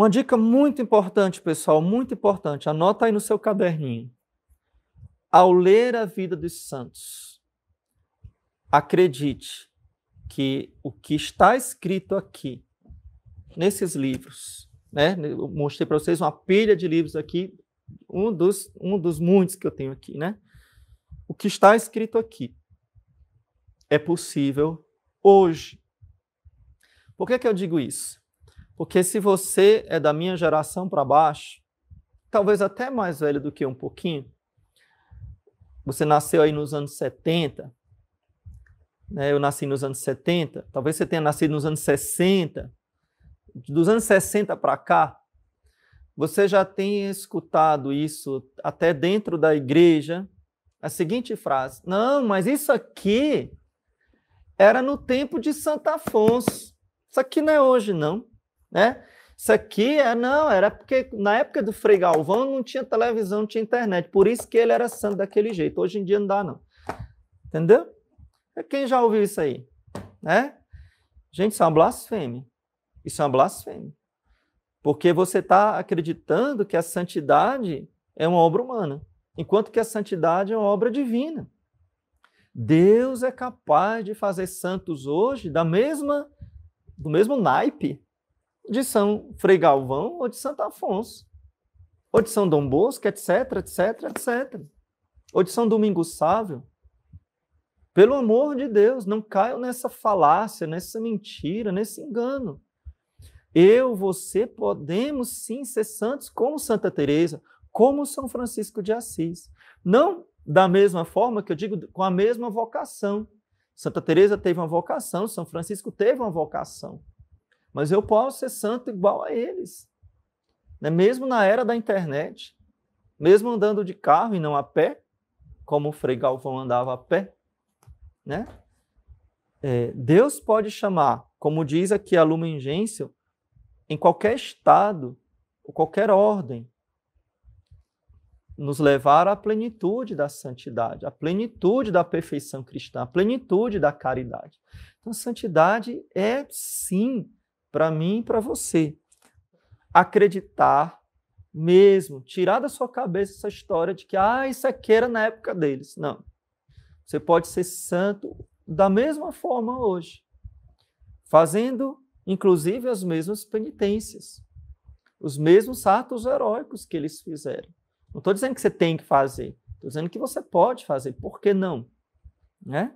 Uma dica muito importante, pessoal, muito importante, anota aí no seu caderninho. Ao ler a vida dos santos, acredite que o que está escrito aqui, nesses livros, né? Eu mostrei para vocês uma pilha de livros aqui, um dos, um dos muitos que eu tenho aqui, né? O que está escrito aqui é possível hoje. Por que, que eu digo isso? Porque se você é da minha geração para baixo, talvez até mais velho do que um pouquinho, você nasceu aí nos anos 70, né? eu nasci nos anos 70, talvez você tenha nascido nos anos 60, dos anos 60 para cá, você já tenha escutado isso até dentro da igreja, a seguinte frase: Não, mas isso aqui era no tempo de Santo Afonso. Isso aqui não é hoje, não né? Isso aqui é não, era porque na época do Frei Galvão não tinha televisão, não tinha internet, por isso que ele era santo daquele jeito. Hoje em dia não dá não. Entendeu? É quem já ouviu isso aí, né? Gente, isso é uma blasfêmia. Isso é uma blasfêmia. Porque você está acreditando que a santidade é uma obra humana, enquanto que a santidade é uma obra divina. Deus é capaz de fazer santos hoje da mesma do mesmo naipe de São Frei Galvão ou de Santo Afonso, ou de São Dom Bosco, etc, etc, etc. Ou de São Domingos Sávio. Pelo amor de Deus, não caiam nessa falácia, nessa mentira, nesse engano. Eu, você, podemos sim ser santos como Santa Teresa, como São Francisco de Assis. Não da mesma forma que eu digo, com a mesma vocação. Santa Teresa teve uma vocação, São Francisco teve uma vocação. Mas eu posso ser santo igual a eles. Né? Mesmo na era da internet, mesmo andando de carro e não a pé, como o Frei Galvão andava a pé, né? É, Deus pode chamar, como diz aqui a Lumen Gentium, em qualquer estado ou qualquer ordem, nos levar à plenitude da santidade, à plenitude da perfeição cristã, à plenitude da caridade. Então, santidade é, sim, para mim e para você. Acreditar mesmo, tirar da sua cabeça essa história de que ah, isso aqui é era na época deles. Não. Você pode ser santo da mesma forma hoje, fazendo inclusive as mesmas penitências, os mesmos atos heróicos que eles fizeram. Não estou dizendo que você tem que fazer, estou dizendo que você pode fazer, por que não? Né?